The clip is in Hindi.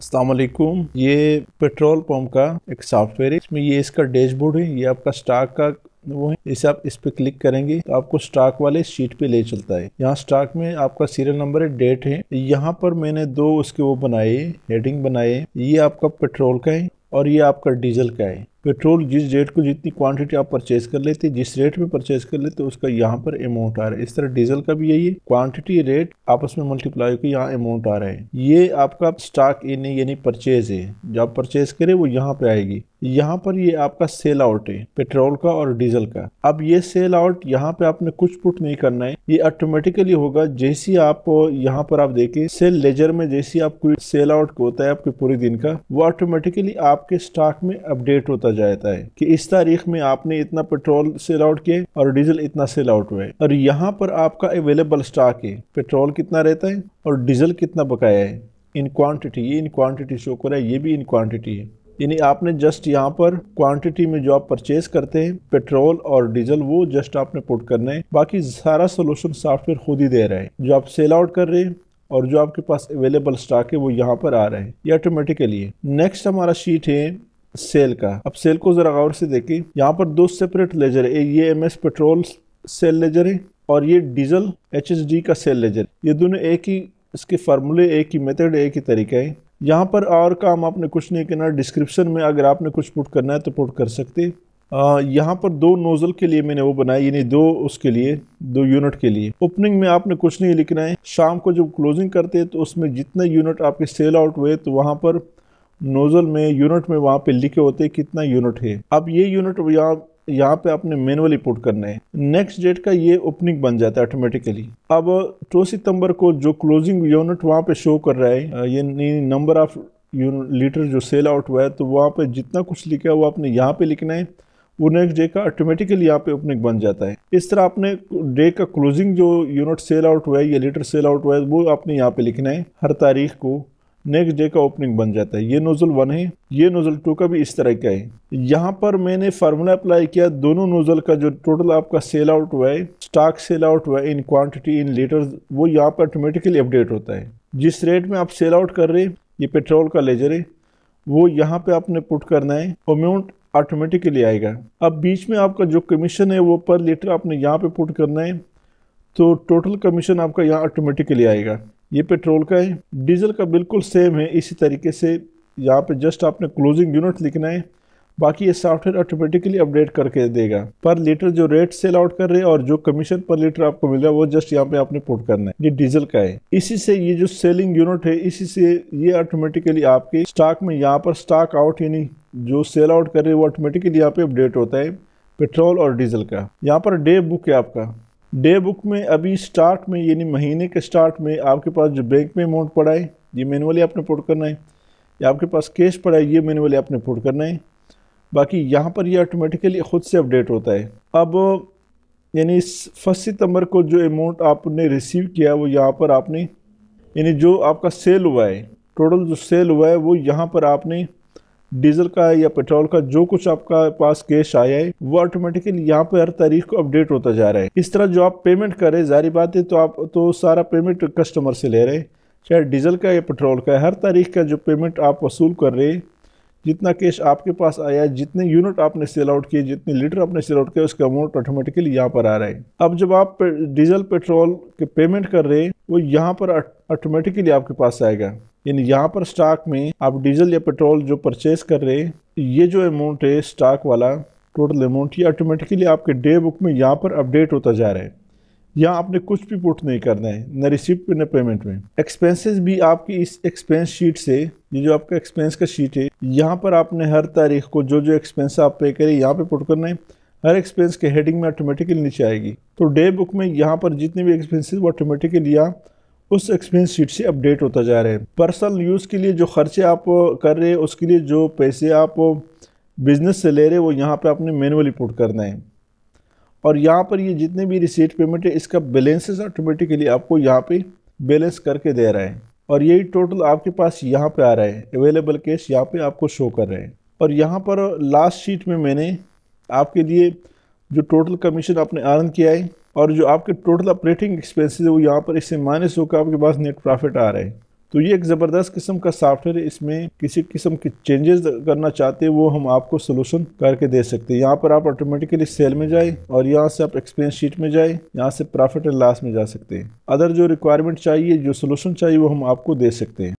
असलकुम ये पेट्रोल पंप का एक सॉफ्टवेयर है इसमें ये इसका डैशबोर्ड है ये आपका स्टॉक का वो है इसे आप इस पे क्लिक करेंगे तो आपको स्टॉक वाले शीट पे ले चलता है यहाँ स्टॉक में आपका सीरियल नंबर है डेट है यहाँ पर मैंने दो उसके वो बनाए हेडिंग बनाए ये आपका पेट्रोल का है और ये आपका डीजल का है पेट्रोल जिस रेट को जितनी क्वांटिटी आप परचेज कर लेते हैं जिस रेट में परचेज कर लेते उसका यहाँ पर अमाउंट आ रहा है इस तरह डीजल का भी यही है क्वांटिटी रेट आपस में मल्टीप्लाई होकर यहाँ अमाउंट आ रहा है ये आपका स्टॉक इन यानी परचेज है जो आप परचेज करें वो यहाँ पे आएगी यहाँ पर ये आपका सेल आउट है पेट्रोल का और डीजल का अब ये सेल आउट यहाँ पे आपने कुछ पुट नहीं करना है ये ऑटोमेटिकली होगा जैसी आप यहाँ पर आप देखें सेल लेजर में जैसी आपको सेल आउट होता है आपके पूरे दिन का वो ऑटोमेटिकली आपके स्टॉक में अपडेट होता है होता जाता है कि इस तारीख में आपने इतना पेट्रोल सेल आउट किया और डीजल इतना सेल आउट हुआ है और यहाँ पर आपका अवेलेबल स्टॉक है पेट्रोल कितना रहता है और डीजल कितना बकाया है इन क्वांटिटी ये इन क्वांटिटी शो करा है ये भी इन क्वांटिटी है यानी आपने जस्ट यहाँ पर क्वांटिटी में जो आप परचेज करते हैं पेट्रोल और डीजल वो जस्ट आपने पुट करना है बाकी सारा सोल्यूशन सॉफ्टवेयर खुद ही दे रहा है जो आप सेल आउट कर रहे हैं और जो आपके पास अवेलेबल स्टॉक है वो यहाँ पर आ रहा है ये ऑटोमेटिकली है नेक्स्ट हमारा शीट है सेल का अब सेल को जरा गौर से देखें यहाँ पर दो सेपरेट लेजर है ये M S petrol sale ledger है और ये डीजल एच एस डी का सेल लेजर ये दोनों एक ही इसके फार्मूले एक ही मेथड एक ही तरीका है यहाँ पर और काम आपने कुछ नहीं करना डिस्क्रिप्शन में अगर आपने कुछ पुट करना है तो पुट कर सकते यहाँ पर दो नोज़ल के लिए मैंने वो बनाया यानी दो उसके लिए दो यूनिट के लिए ओपनिंग में आपने कुछ नहीं लिखना है शाम को जब क्लोजिंग करते हैं तो उसमें जितने यूनिट आपके सेल आउट हुए तो वहाँ पर नोज़ल में यूनिट में वहाँ पे लिखे होते हैं कितना यूनिट है अब ये यूनिट यहाँ यहाँ पे आपने मैनुअली पुट करना है नेक्स्ट डेट का ये ओपनिंग बन जाता है ऑटोमेटिकली अब दो सितंबर को जो क्लोजिंग यूनिट वहाँ पे शो कर रहा है ये नंबर ऑफ लीटर जो सेल आउट हुआ है तो वहाँ पे जितना कुछ लिखा है वो आपने यहाँ पे लिखना है वो नेक्स्ट डे का ऑटोमेटिकली यहाँ पे ओपनिंग बन जाता है इस तरह आपने डे का क्लोजिंग जो यूनिट सेल आउट हुआ है या लीटर सेल आउट हुआ है वो आपने यहाँ पे लिखना है हर तारीख को नेक्स्ट डे का ओपनिंग बन जाता है ये नोज़ल वन है ये नोज़ल टू का भी इस तरह का है यहाँ पर मैंने फार्मूला अप्लाई किया दोनों नोज़ल का जो टोटल आपका सेल आउट हुआ है स्टॉक सेल आउट हुआ है इन क्वांटिटी इन लीटर वो यहाँ पर ऑटोमेटिकली अपडेट होता है जिस रेट में आप सेल आउट कर रहे हैं ये पेट्रोल का लेजर है वो यहाँ पे आपने पुट करना है अमाउंट ऑटोमेटिकली आएगा अब बीच में आपका जो कमीशन है वो पर लीटर आपने यहाँ पे पुट करना है तो टोटल कमीशन आपका यहाँ ऑटोमेटिकली आएगा ये पेट्रोल का है डीजल का बिल्कुल सेम है इसी तरीके से यहाँ पे जस्ट आपने क्लोजिंग यूनिट लिखना है बाकी ये सॉफ्टवेयर ऑटोमेटिकली अपडेट करके देगा पर लीटर जो रेट सेल आउट कर रहे हैं और जो कमीशन पर लीटर आपको मिल रहा है वो जस्ट यहाँ पे आपने पुट करना है ये डीजल का है इसी से ये जो सेलिंग यूनिट है इसी से ये ऑटोमेटिकली आपके स्टॉक में यहाँ पर स्टॉक आउट यानी जो सेल आउट कर रहे हैं वो ऑटोमेटिकली यहाँ पे अपडेट होता है पेट्रोल और डीजल का यहाँ पर डे बुक है आपका डे बुक में अभी स्टार्ट में यानी महीने के स्टार्ट में आपके पास जो बैंक में अमाउंट पड़ा है ये मैनुअली आपने पुट करना है या आपके पास कैश पड़ा है ये मैनुअली आपने पुट करना है बाकी यहाँ पर ये ऑटोमेटिकली ख़ुद से अपडेट होता है अब यानी फर्स्ट सितंबर को जो अमाउंट आपने रिसीव किया वो यहाँ पर आपने यानी जो आपका सेल हुआ है टोटल जो सेल हुआ है वो यहाँ पर आपने डीजल का या पेट्रोल का जो कुछ आपका पास कैश आया है वो ऑटोमेटिकली यहाँ पे हर तारीख को अपडेट होता जा रहा है इस तरह जो आप पेमेंट करें जारी बात है तो आप तो सारा पेमेंट कस्टमर से ले रहे हैं चाहे डीजल का या पेट्रोल का है हर तारीख का जो पेमेंट आप वसूल कर रहे हैं जितना कैश आपके पास आया जितने यूनिट आपने सेल आउट किए जितने लीटर आपने सेल आउट किया उसका अमाउंट ऑटोमेटिकली यहाँ पर आ रहा है अब जब आप पे, डीजल पेट्रोल के पेमेंट कर रहे हैं वो यहाँ पर ऑटोमेटिकली आपके पास आएगा यानी यहाँ पर स्टॉक में आप डीजल या पेट्रोल जो परचेज कर रहे हैं ये जो अमाउंट है स्टॉक वाला टोटल अमाउंट ये ऑटोमेटिकली आपके डे बुक में यहाँ पर अपडेट होता जा रहा है यहाँ आपने कुछ भी पुट नहीं करना है न रिसिप्ट पे न पेमेंट में एक्सपेंसेस भी आपकी इस एक्सपेंस शीट से ये जो आपका एक्सपेंस का शीट है यहाँ पर आपने हर तारीख को जो जो एक्सपेंस आप पे करें यहाँ पे पुट करना है हर एक्सपेंस के हेडिंग में ऑटोमेटिकली नीचे आएगी तो डे बुक में यहाँ पर जितने भी एक्सपेंसिस वो ऑटोमेटिकली यहाँ उस एक्सपेंस शीट से अपडेट होता जा रहा है पर्सनल यूज़ के लिए जो खर्चे आप कर रहे हैं उसके लिए जो पैसे आप बिजनेस से ले रहे हैं वो यहाँ पर आपने मैनुअली पुट करना है और यहाँ पर ये जितने भी रिसीट पेमेंट है इसका बैलेंसेस ऑटोमेटिकली आपको यहाँ पे बैलेंस करके दे रहा है और यही टोटल आपके पास यहाँ पे आ रहा है अवेलेबल कैश यहाँ पे आपको शो कर रहे हैं और यहाँ पर लास्ट शीट में मैंने आपके लिए जो टोटल कमीशन आपने अर्न किया है और जो आपके टोटल ऑपरेटिंग एक्सपेंसिस है वो यहाँ पर इससे माइनस होकर आपके पास नेट प्रॉफिट आ रहा है तो ये एक ज़बरदस्त किस्म का सॉफ्टवेयर है इसमें किसी किस्म के चेंजेस करना चाहते हैं वो हम आपको सोल्यूशन करके दे सकते हैं यहाँ पर आप ऑटोमेटिकली सेल में जाए और यहाँ से आप एक्सपेंस शीट में जाए यहाँ से प्रॉफिट एंड लॉस में जा सकते हैं अदर जो रिक्वायरमेंट चाहिए जो सोल्यूशन चाहिए वो हम आपको दे सकते हैं